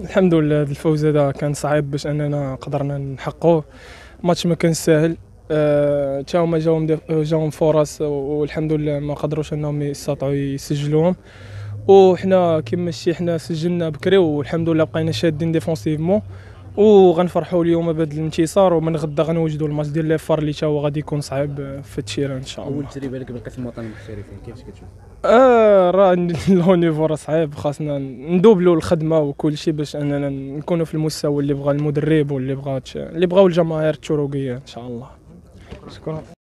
الحمد لله هذا الفوز هذا كان صعيب باش اننا قدرنا نحقوه الماتش ما كان ساهل آه تا هما جاهم آه، جاهم فرص والحمد لله ما قدروش انهم يستطيعوا يسجلوهم وحنا كيما شتي حنا سجلنا بكري والحمد لله بقينا شادين ديفونسيفمون وغنفرحوا اليوم بهذا الانتصار ومن غدا غنوجدوا الماتش ديال ليفار اللي تا هو غادي يكون صعيب في التيران ان شاء الله اول تجربه لك بقيت الموطن المحترفين كيفاش كتشوف اه راه لونيفو راه صعيب خاصنا ندوبلو الخدمه وكل شيء باش اننا نكونوا في المستوى اللي بغى المدرب واللي بغى اللي بغاو الجماهير التروقيه ان شاء الله شكرا